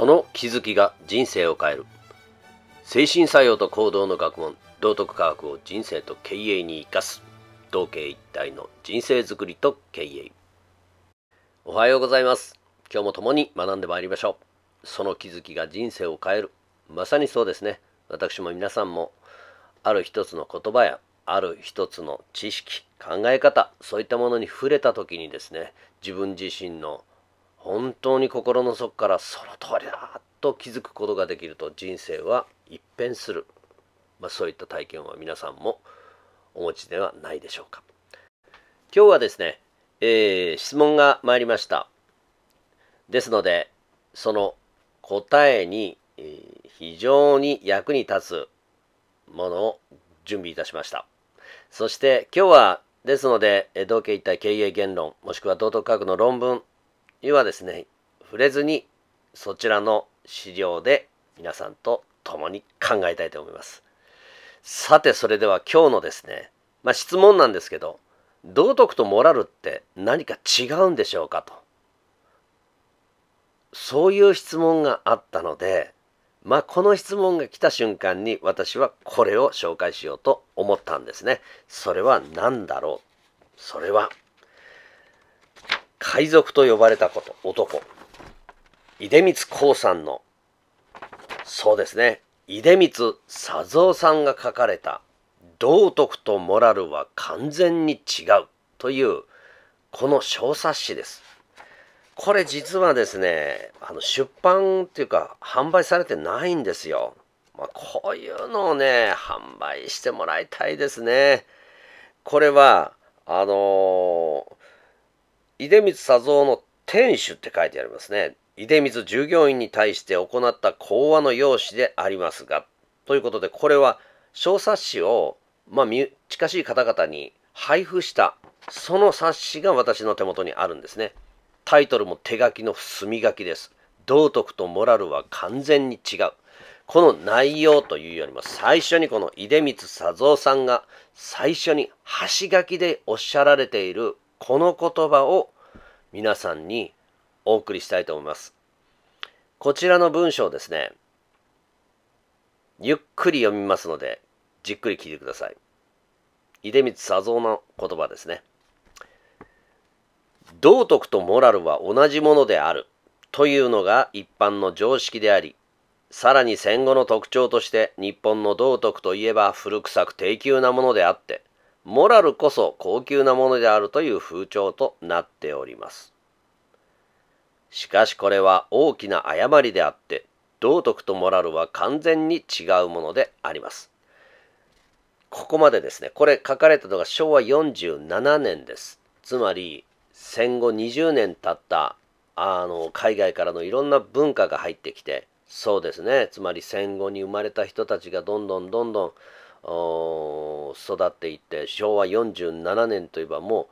その気づきが人生を変える精神作用と行動の学問道徳科学を人生と経営に生かす同系一体の人生づくりと経営おはようございます今日も共に学んでまいりましょうその気づきが人生を変えるまさにそうですね私も皆さんもある一つの言葉やある一つの知識考え方そういったものに触れた時にですね自分自身の本当に心の底からその通りだと気づくことができると人生は一変する、まあ、そういった体験は皆さんもお持ちではないでしょうか今日はですね、えー、質問が参りましたですのでその答えに、え非常に役に立つものを準備いたしましたそして今日はですので、同系一体経営言論、もしくは道徳学の論文にはですね、触れずにそちらの資料で皆さんと共に考えたいと思います。さて、それでは今日のですね、まあ、質問なんですけど、道徳とモラルって何か違うんでしょうかと。そういう質問があったので、まあ、この質問が来た瞬間に私はこれを紹介しようと思ったんですね。それは何だろうそれは海賊と呼ばれたこと、男。出光興産の、そうですね、出光佐三さんが書かれた、道徳とモラルは完全に違うという、この小冊子です。これ実はですね、あの出版っていうか、販売されてないんですよ。まあ、こういうのをね、販売してもらいたいですね。これは、あのー出光佐蔵の天守って書いてありますね。出光従業員に対して行った講話の用紙でありますが、ということで、これは小冊子を、まあ、近しい方々に配布した、その冊子が私の手元にあるんですね。タイトルも手書きの墨書きです。道徳とモラルは完全に違う。この内容というよりも最初にこの出光佐蔵さんが最初に箸書きでおっしゃられているこの言葉を皆さんにお送りしたいと思います。こちらの文章ですね、ゆっくり読みますので、じっくり聞いてください。出光佐蔵の言葉ですね。道徳とモラルは同じものであるというのが一般の常識であり、さらに戦後の特徴として日本の道徳といえば古臭く低級なものであって、モラルこそ高級なものであるという風潮となっております。しかしこれは大きな誤りであって、道徳とモラルは完全に違うものであります。ここまでですね、これ書かれたのが昭和47年です。つまり戦後20年経ったあの海外からのいろんな文化が入ってきて、そうですね、つまり戦後に生まれた人たちがどんどんどんどん育っていって昭和47年といえばも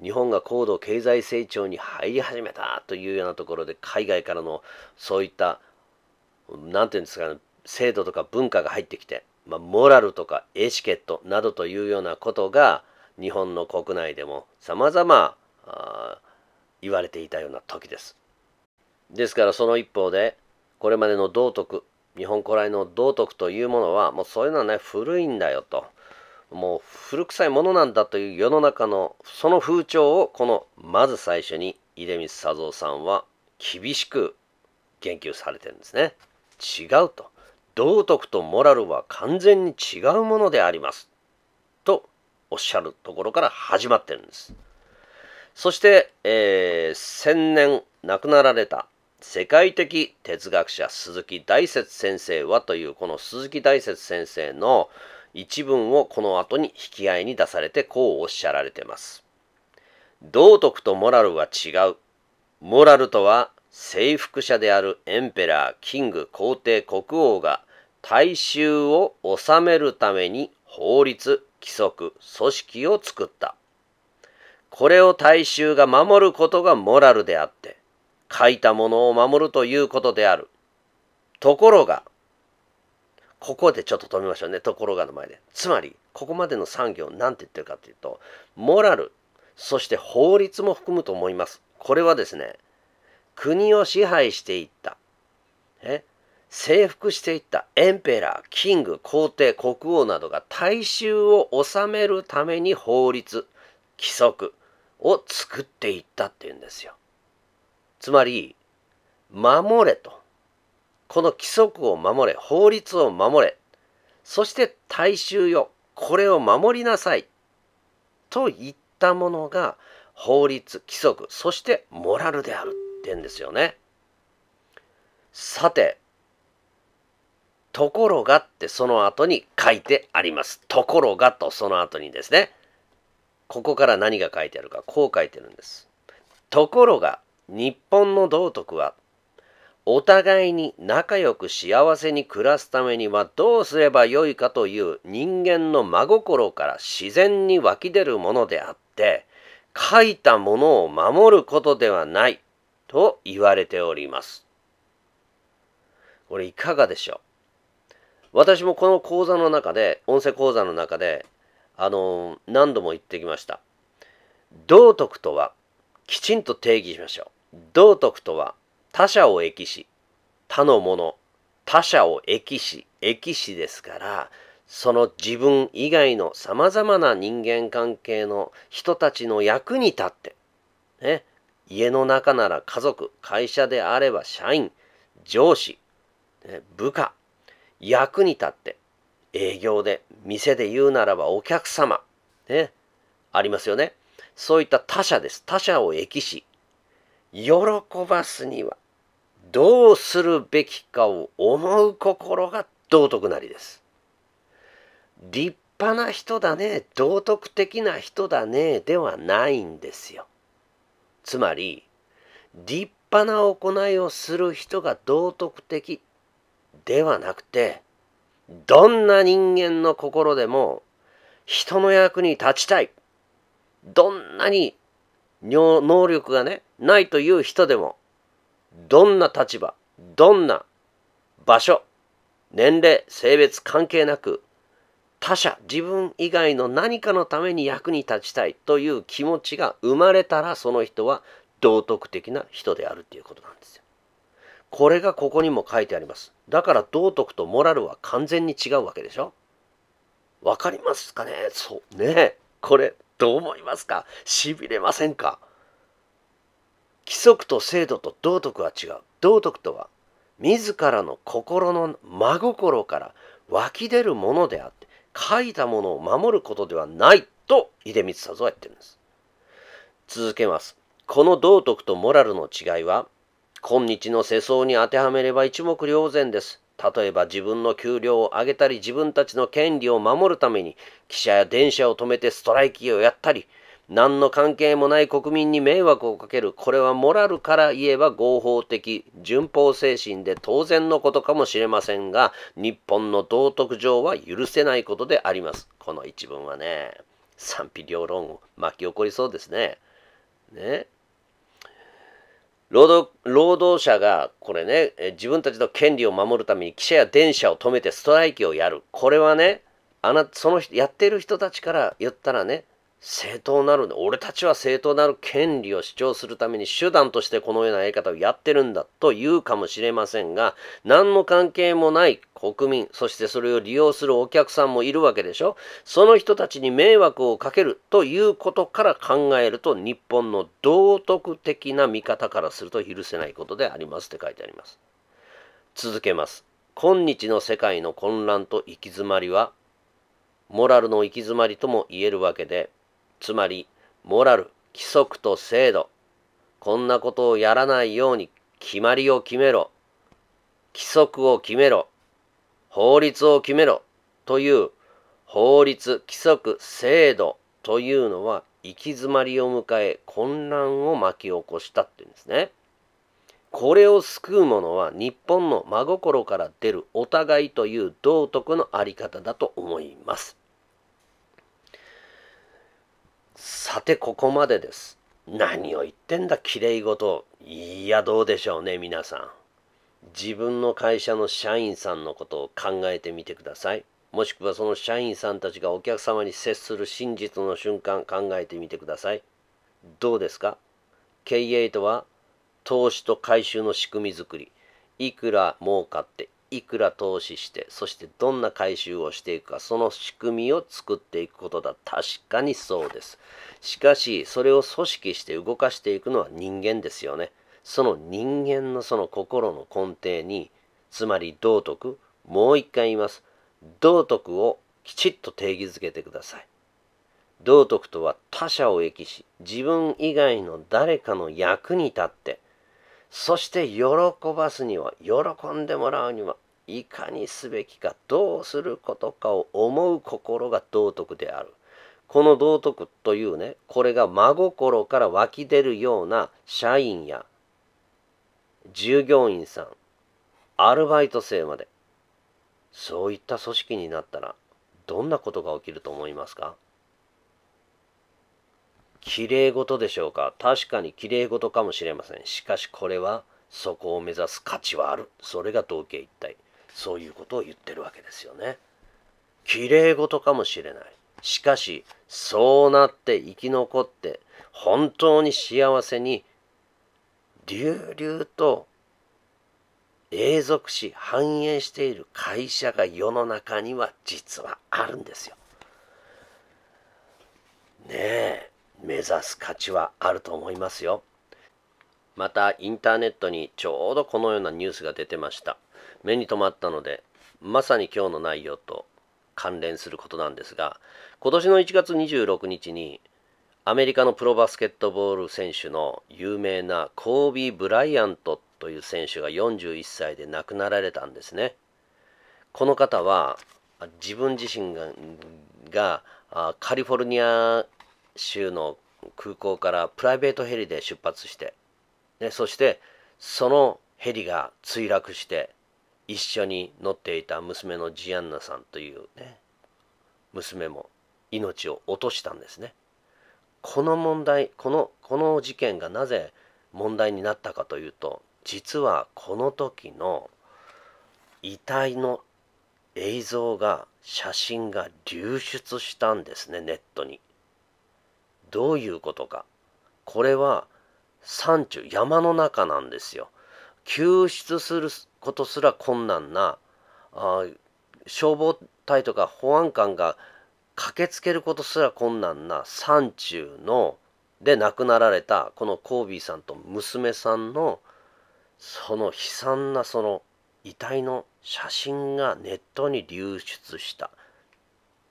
う日本が高度経済成長に入り始めたというようなところで海外からのそういった何て言うんですかね制度とか文化が入ってきて、まあ、モラルとかエチケットなどというようなことが日本の国内でもさまざま言われていたような時です。ですからその一方でこれまでの道徳日本古来の道徳というものはもうそういうのはね古いんだよともう古臭いものなんだという世の中のその風潮をこのまず最初に出光佐三さんは厳しく言及されてるんですね違うと道徳とモラルは完全に違うものでありますとおっしゃるところから始まってるんですそして、えー、年亡くなられた世界的哲学者鈴木大拙先生はというこの鈴木大拙先生の一文をこの後に引き合いに出されてこうおっしゃられてます。道徳とモラルは違う。モラルとは征服者であるエンペラー、キング、皇帝、国王が大衆を治めるために法律、規則、組織を作った。これを大衆が守ることがモラルであって、書いたものを守るということである。ところが、ここでちょっと止めましょうね。ところがの前で。つまり、ここまでの産業何て言ってるかというと、モラル、そして法律も含むと思います。これはですね、国を支配していった、え征服していったエンペラー、キング、皇帝、国王などが大衆を治めるために法律、規則を作っていったっていうんですよ。つまり守れとこの規則を守れ法律を守れそして大衆よこれを守りなさいと言ったものが法律規則そしてモラルであるってんですよね。さてところがってその後に書いてあります。ところがとその後にですね。ここから何が書いてあるかこう書いてるんです。ところが日本の道徳はお互いに仲良く幸せに暮らすためにはどうすればよいかという人間の真心から自然に湧き出るものであって書いたものを守ることではないと言われております。これいかがでしょう私もこの講座の中で音声講座の中であの何度も言ってきました。道徳とはきちんと定義しましょう。道徳とは他者を益し他のもの他者を益し益しですからその自分以外のさまざまな人間関係の人たちの役に立って、ね、家の中なら家族会社であれば社員上司、ね、部下役に立って営業で店で言うならばお客様、ね、ありますよねそういった他者です他者を益し喜ばすにはどうするべきかを思う心が道徳なりです。立派な人だね、道徳的な人だね、ではないんですよ。つまり、立派な行いをする人が道徳的ではなくて、どんな人間の心でも人の役に立ちたい。どんなに能力がね、ないという人でもどんな立場どんな場所年齢性別関係なく他者自分以外の何かのために役に立ちたいという気持ちが生まれたらその人は道徳的な人であるということなんですよ。これがここにも書いてあります。だから道徳とモラルは完全に違うわけでしょわかりますかねそうねこれどう思いますかしびれませんか規則と制度と道徳は違う道徳とは自らの心の真心から湧き出るものであって書いたものを守ることではないと出光佐造は言ってるんです続けますこの道徳とモラルの違いは今日の世相に当てはめれば一目瞭然です例えば自分の給料を上げたり自分たちの権利を守るために汽車や電車を止めてストライキをやったり何の関係もない国民に迷惑をかけるこれはモラルから言えば合法的順法精神で当然のことかもしれませんが日本の道徳上は許せないことでありますこの一文はね賛否両論を巻き起こりそうですねね労働労働者がこれね自分たちの権利を守るために汽車や電車を止めてストライキをやるこれはねあなそのやってる人たちから言ったらね正当なる俺たちは正当なる権利を主張するために手段としてこのようなやり方をやってるんだと言うかもしれませんが何の関係もない国民そしてそれを利用するお客さんもいるわけでしょその人たちに迷惑をかけるということから考えると日本の道徳的な見方からすると許せないことでありますって書いてあります続けます今日の世界の混乱と行き詰まりはモラルの行き詰まりとも言えるわけでつまりモラル規則と制度こんなことをやらないように決まりを決めろ規則を決めろ法律を決めろという法律規則制度というのは行き詰まりを迎え混乱を巻き起こしたっていうんですね。これを救うものは日本の真心から出るお互いという道徳の在り方だと思います。さてここまでです。何を言ってんだきれいごと。いやどうでしょうね皆さん。自分の会社の社員さんのことを考えてみてください。もしくはその社員さんたちがお客様に接する真実の瞬間考えてみてください。どうですか経営とは投資と回収の仕組みづくりいくら儲かっていくら投資してそしてどんな回収をしていくかその仕組みを作っていくことだ確かにそうですしかしそれを組織して動かしていくのは人間ですよねその人間のその心の根底につまり道徳もう一回言います道徳をきちっと定義づけてください道徳とは他者を益し自分以外の誰かの役に立ってそして喜ばすには喜んでもらうにはいかにすべきかどうすることかを思う心が道徳である。この道徳というねこれが真心から湧き出るような社員や従業員さんアルバイト生までそういった組織になったらどんなことが起きると思いますかきれい事でしょうか確かにきれい事かもしれませんしかしこれはそこを目指す価値はあるそれが統計一体そういうことを言ってるわけですよね。きれい事かもしれない。しかし、そうなって生き残って、本当に幸せに、隆々と永続し繁栄している会社が世の中には実はあるんですよ。ねえ目指す価値はあると思いますよ。またインターネットにちょうどこのようなニュースが出てました。目に留まったのでまさに今日の内容と関連することなんですが今年の1月26日にアメリカのプロバスケットボール選手の有名なコービー・ブライアントという選手が41歳で亡くなられたんですね。この方は自分自身がカリフォルニア州の空港からプライベートヘリで出発して、ね、そしてそのヘリが墜落して一緒に乗っていた娘のジアンナさんというね娘も命を落としたんですねこの問題このこの事件がなぜ問題になったかというと実はこの時の遺体の映像が写真が流出したんですねネットにどういうことかこれは山中山の中なんですよ救出することすら困難なあ消防隊とか保安官が駆けつけることすら困難な山中ので亡くなられたこのコービーさんと娘さんのその悲惨なその遺体の写真がネットに流出した。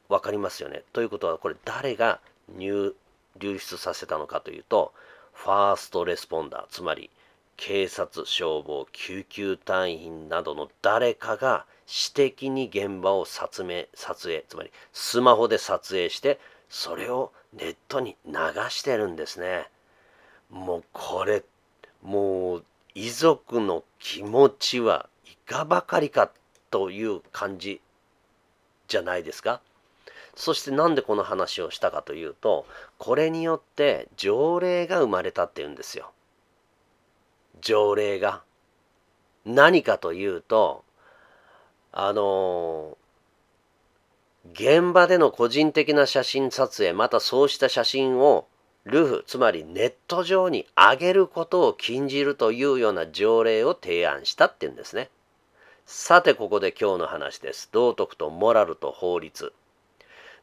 わかりますよね。ということはこれ誰が入流出させたのかというとファーストレスポンダーつまり警察消防救急隊員などの誰かが私的に現場を撮影撮影つまりスマホで撮影してそれをネットに流してるんですねもうこれもう遺族の気持ちはいかばかりかという感じじゃないですかそしてなんでこの話をしたかというとこれによって条例が生まれたっていうんですよ条例が何かというとあのー、現場での個人的な写真撮影またそうした写真をルフつまりネット上に上げることを禁じるというような条例を提案したっていうんですね。さてここで今日の話です。道徳とモラルと法律。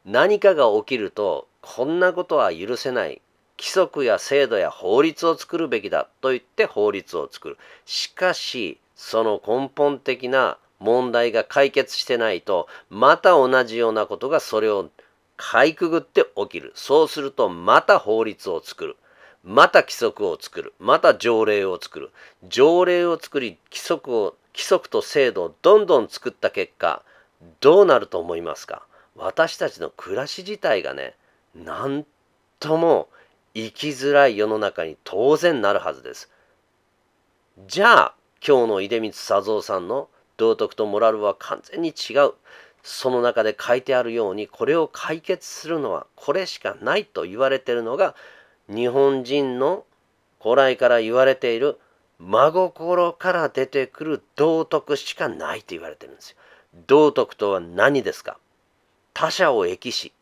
何かが起きるとこんなことは許せない規則や制度や法律を作るべきだと言って法律を作る。しかし、その根本的な問題が解決してないと、また同じようなことがそれをかいくぐって起きる。そうすると、また法律を作る。また規則を作る。また条例を作る。条例を作り、規則を、規則と制度をどんどん作った結果、どうなると思いますか私たちの暮らし自体がね、なんとも生きづらい世の中に当然なるはずです。じゃあ今日の出光佐三さんの道徳とモラルは完全に違う。その中で書いてあるようにこれを解決するのはこれしかないと言われているのが日本人の古来から言われている真心から出てくる道徳しかないと言われてるんですよ。道徳とは何ですか他者を益し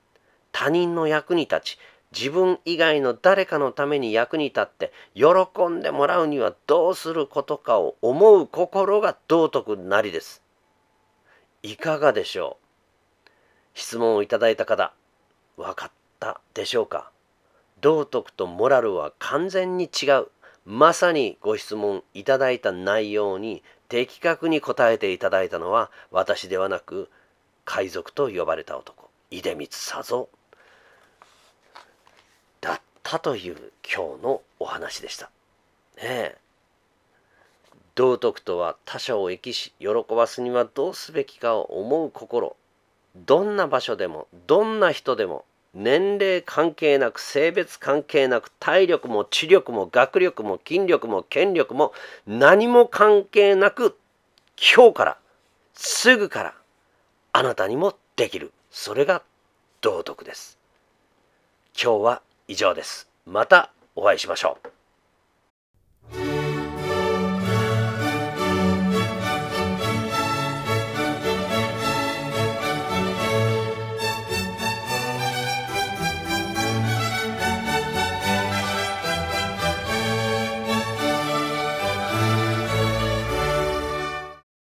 他人の役に立ち自分以外の誰かのために役に立って喜んでもらうにはどうすることかを思う心が道徳なりです。いかがでしょう質問をいただいた方、分かったでしょうか道徳とモラルは完全に違う。まさにご質問いただいた内容に的確に答えていただいたのは私ではなく海賊と呼ばれた男、出光佐蔵ったという今日のお話でした。ねえ。道徳とは他者を生きし喜ばすにはどうすべきかを思う心どんな場所でもどんな人でも年齢関係なく性別関係なく体力も知力も学力も筋力も権力も何も関係なく今日からすぐからあなたにもできるそれが道徳です今日は以上です。またお会いしましょう。